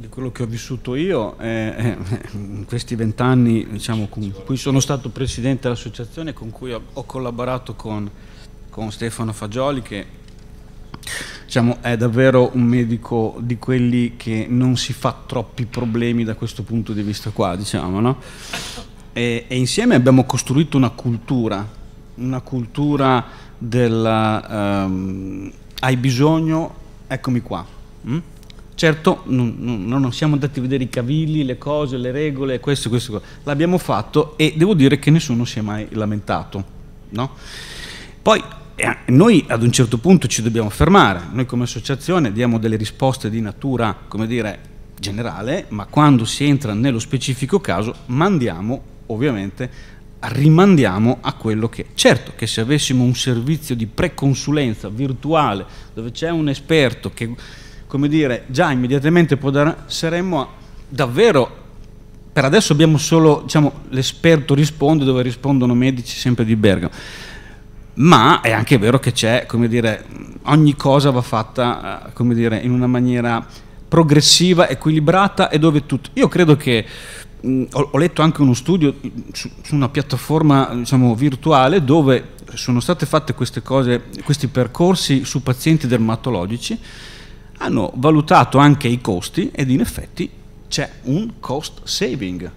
di quello che ho vissuto io eh, eh, in questi vent'anni diciamo, con cui sono stato presidente dell'associazione con cui ho, ho collaborato con, con, Stefano Fagioli che diciamo, è davvero un medico di quelli che non si fa troppi problemi da questo punto di vista qua diciamo, no? e, e insieme abbiamo costruito una cultura una cultura del um, hai bisogno eccomi qua mm? Certo non, non siamo andati a vedere i cavilli, le cose, le regole, questo, questo, l'abbiamo fatto e devo dire che nessuno si è mai lamentato. No? Poi eh, noi ad un certo punto ci dobbiamo fermare, noi come associazione diamo delle risposte di natura, come dire, generale, ma quando si entra nello specifico caso mandiamo, ovviamente, rimandiamo a quello che... Certo che se avessimo un servizio di preconsulenza virtuale dove c'è un esperto che come dire, già immediatamente saremmo davvero per adesso abbiamo solo diciamo, l'esperto risponde dove rispondono medici sempre di Bergamo ma è anche vero che c'è come dire ogni cosa va fatta eh, come dire in una maniera progressiva equilibrata e dove tutto io credo che mh, mm, ho, ho, letto anche uno studio su, su una piattaforma diciamo, virtuale dove sono state fatte queste cose questi percorsi su pazienti dermatologici hanno valutato anche i costi ed in effetti c'è un cost saving.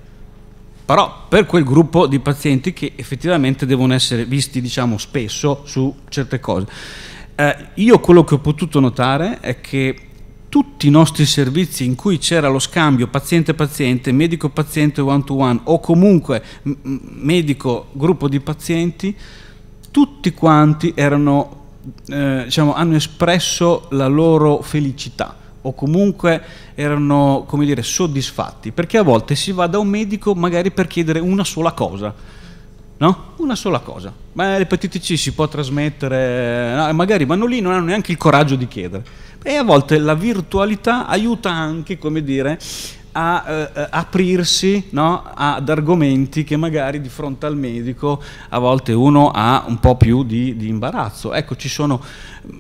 Però per quel gruppo di pazienti che effettivamente devono essere visti diciamo, spesso su certe cose. Eh, io quello che ho potuto notare è che tutti i nostri servizi in cui c'era lo scambio paziente-paziente, medico-paziente one-to-one o comunque medico-gruppo di pazienti, tutti quanti erano eh, diciamo, hanno espresso la loro felicità o comunque erano come dire, soddisfatti, perché a volte si va da un medico magari per chiedere una sola cosa. No? Una sola cosa. Ma l'epatite C si può trasmettere, no, magari non lì non hanno neanche il coraggio di chiedere. E a volte la virtualità aiuta anche, come dire, a eh, eh, aprirsi no? ad argomenti che magari di fronte al medico a volte uno ha un po' più di, di imbarazzo. Ecco, ci sono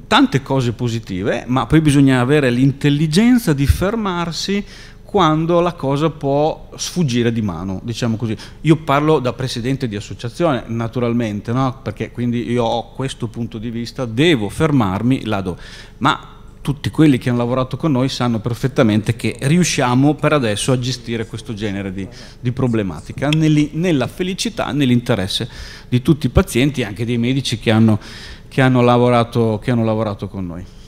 tante cose positive, ma poi bisogna avere l'intelligenza di fermarsi quando la cosa può sfuggire di mano, diciamo così. Io parlo da presidente di associazione, naturalmente, no? perché quindi io ho questo punto di vista, devo fermarmi là dove... Ma tutti quelli che hanno lavorato con noi sanno perfettamente che riusciamo per adesso a gestire questo genere di, di problematica nella felicità, nell'interesse di tutti i pazienti e anche dei medici che hanno, che hanno, lavorato, che hanno lavorato con noi.